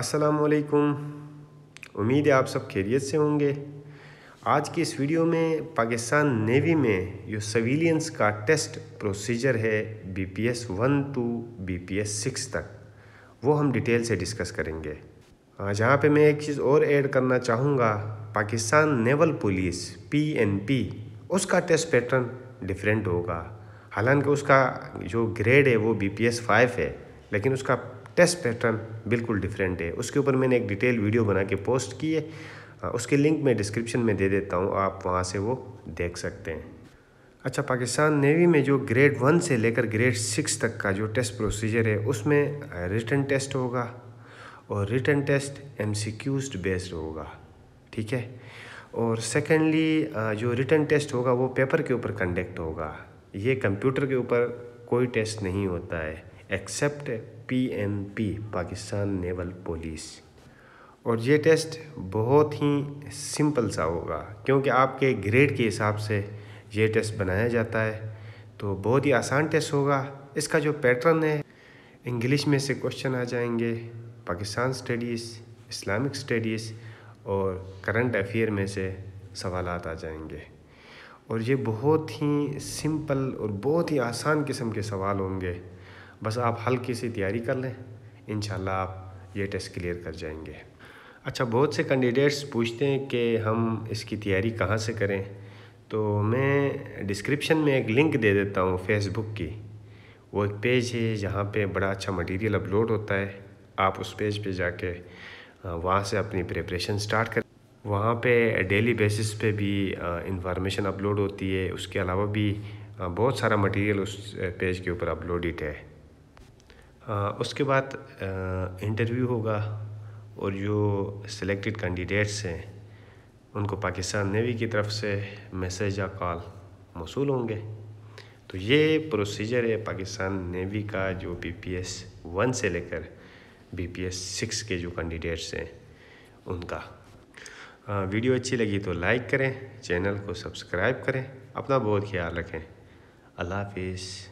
असलकुम उम्मीद है आप सब खैरियत से होंगे आज की इस वीडियो में पाकिस्तान नेवी में जो सविलियंस का टेस्ट प्रोसीजर है B P S one to B P S six तक वो हम डिटेल से डिस्कस करेंगे जहाँ पे मैं एक चीज़ और ऐड करना चाहूँगा Pakistan naval police P N P उसका टेस्ट पैटर्न डिफरेंट होगा हालांकि उसका जो ग्रेड है वो बी पी एस फाइव है लेकिन उसका टेस्ट पैटर्न बिल्कुल डिफरेंट है उसके ऊपर मैंने एक डिटेल वीडियो बना के पोस्ट की है उसके लिंक मैं डिस्क्रिप्शन में दे देता हूँ आप वहाँ से वो देख सकते हैं अच्छा पाकिस्तान नेवी में जो ग्रेड वन से लेकर ग्रेड सिक्स तक का जो टेस्ट प्रोसीजर है उसमें रिटर्न टेस्ट होगा और रिटर्न टेस्ट एम बेस्ड होगा ठीक है और सेकेंडली जो रिटर्न टेस्ट होगा वो पेपर के ऊपर कंडक्ट होगा ये कंप्यूटर के ऊपर कोई टेस्ट नहीं होता है except PNP Pakistan naval police और ये टेस्ट बहुत ही सिंपल सा होगा क्योंकि आपके ग्रेड के हिसाब से ये टेस्ट बनाया जाता है तो बहुत ही आसान टेस्ट होगा इसका जो पैटर्न है इंग्लिश में से क्वेश्चन आ जाएंगे पाकिस्तान स्टडीज़ इस्लामिक स्टडीज़ और करंट अफेयर में से सवाल आ जाएंगे और ये बहुत ही सिंपल और बहुत ही आसान किस्म के सवाल होंगे बस आप हल्की सी तैयारी कर लें इन आप ये टेस्ट क्लियर कर जाएंगे अच्छा बहुत से कैंडिडेट्स पूछते हैं कि हम इसकी तैयारी कहाँ से करें तो मैं डिस्क्रिप्शन में एक लिंक दे देता हूँ फेसबुक की वो एक पेज है जहाँ पे बड़ा अच्छा मटेरियल अपलोड होता है आप उस पेज पे जाके वहाँ से अपनी प्रिपरेशन स्टार्ट करें वहाँ पे डेली बेसिस पे भी इंफॉर्मेशन अपलोड होती है उसके अलावा भी बहुत सारा मटेरियल उस पेज के ऊपर अपलोडिड है उसके बाद इंटरव्यू होगा और जो सिलेक्टेड कैंडिडेट्स हैं उनको पाकिस्तान नेवी की तरफ से मैसेज या कॉल मौसू होंगे तो ये प्रोसीजर है पाकिस्तान नेवी का जो बी पी एस वन से लेकर बी पी एस सिक्स के जो कैंडिडेट्स हैं उनका आ, वीडियो अच्छी लगी तो लाइक करें चैनल को सब्सक्राइब करें अपना बहुत ख्याल रखें अल्लाह हाफिज़